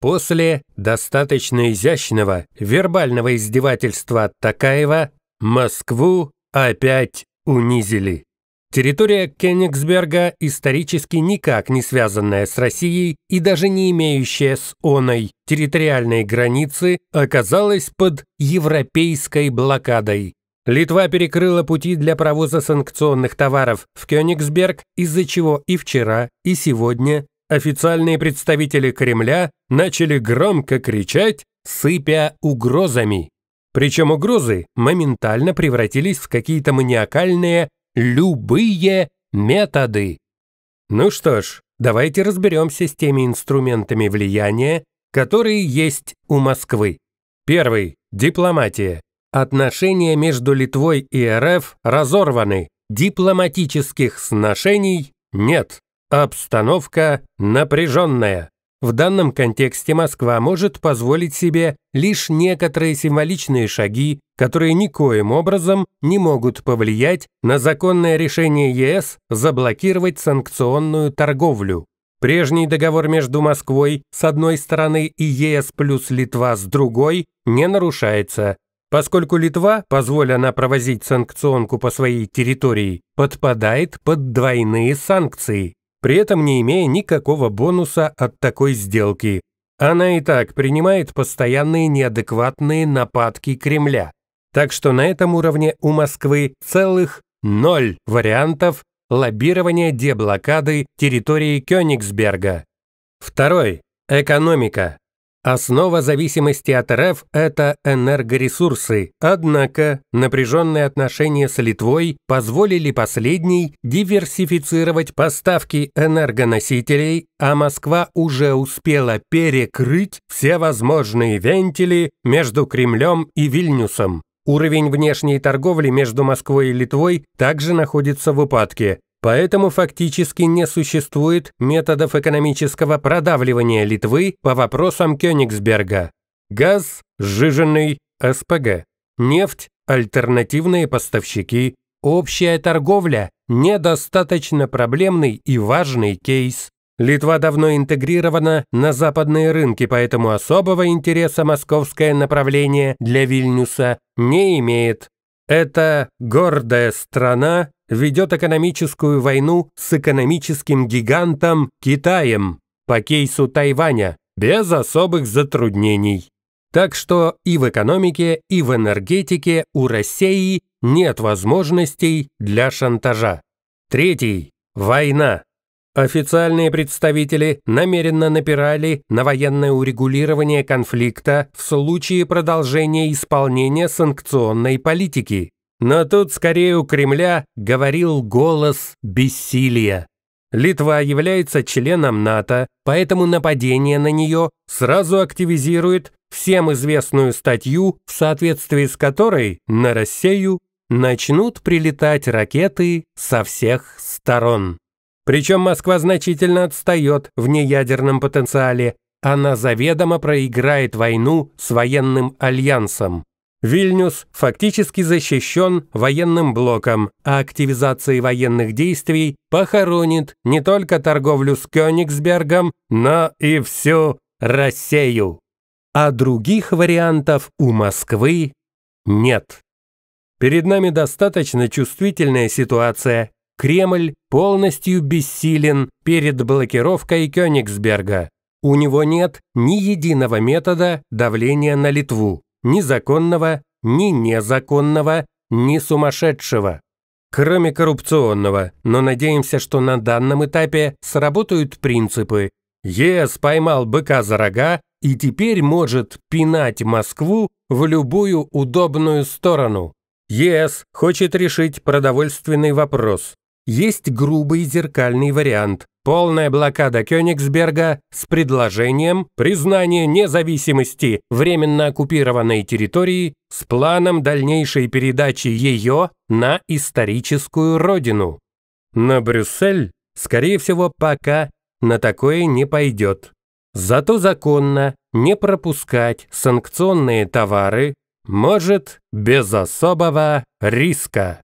После достаточно изящного вербального издевательства Такаева Москву опять унизили. Территория Кенигсберга исторически никак не связанная с Россией и даже не имеющая с оной территориальной границы, оказалась под европейской блокадой. Литва перекрыла пути для провоза санкционных товаров в Кёнигсберг, из-за чего и вчера, и сегодня официальные представители Кремля начали громко кричать, сыпя угрозами. Причем угрозы моментально превратились в какие-то маниакальные «любые методы». Ну что ж, давайте разберемся с теми инструментами влияния, которые есть у Москвы. Первый – дипломатия. Отношения между Литвой и РФ разорваны, дипломатических сношений нет. Обстановка напряженная. В данном контексте Москва может позволить себе лишь некоторые символичные шаги, которые никоим образом не могут повлиять на законное решение ЕС заблокировать санкционную торговлю. Прежний договор между Москвой с одной стороны и ЕС плюс Литва с другой не нарушается, поскольку Литва, позволя провозить санкционку по своей территории, подпадает под двойные санкции при этом не имея никакого бонуса от такой сделки. Она и так принимает постоянные неадекватные нападки Кремля. Так что на этом уровне у Москвы целых ноль вариантов лоббирования деблокады территории Кёнигсберга. Второй. Экономика. Основа зависимости от РФ – это энергоресурсы, однако напряженные отношения с Литвой позволили последней диверсифицировать поставки энергоносителей, а Москва уже успела перекрыть все возможные вентили между Кремлем и Вильнюсом. Уровень внешней торговли между Москвой и Литвой также находится в упадке. Поэтому фактически не существует методов экономического продавливания Литвы по вопросам Кёнигсберга. Газ, сжиженный, СПГ. Нефть, альтернативные поставщики. Общая торговля – недостаточно проблемный и важный кейс. Литва давно интегрирована на западные рынки, поэтому особого интереса московское направление для Вильнюса не имеет. Это гордая страна ведет экономическую войну с экономическим гигантом Китаем по кейсу Тайваня без особых затруднений. Так что и в экономике, и в энергетике у России нет возможностей для шантажа. Третий. Война. Официальные представители намеренно напирали на военное урегулирование конфликта в случае продолжения исполнения санкционной политики. Но тут скорее у Кремля говорил голос бессилия. Литва является членом НАТО, поэтому нападение на нее сразу активизирует всем известную статью, в соответствии с которой на Россию начнут прилетать ракеты со всех сторон. Причем Москва значительно отстает в неядерном потенциале. Она заведомо проиграет войну с военным альянсом. Вильнюс фактически защищен военным блоком, а активизация военных действий похоронит не только торговлю с Кёнигсбергом, но и всю Россию. А других вариантов у Москвы нет. Перед нами достаточно чувствительная ситуация. Кремль полностью бессилен перед блокировкой Кёнигсберга. У него нет ни единого метода давления на Литву ни законного, ни незаконного, ни сумасшедшего, кроме коррупционного, но надеемся, что на данном этапе сработают принципы. ЕС поймал быка за рога и теперь может пинать Москву в любую удобную сторону. ЕС хочет решить продовольственный вопрос. Есть грубый зеркальный вариант. Полная блокада Кёнигсберга с предложением признания независимости временно оккупированной территории с планом дальнейшей передачи ее на историческую родину. На Брюссель, скорее всего, пока на такое не пойдет. Зато законно не пропускать санкционные товары может без особого риска.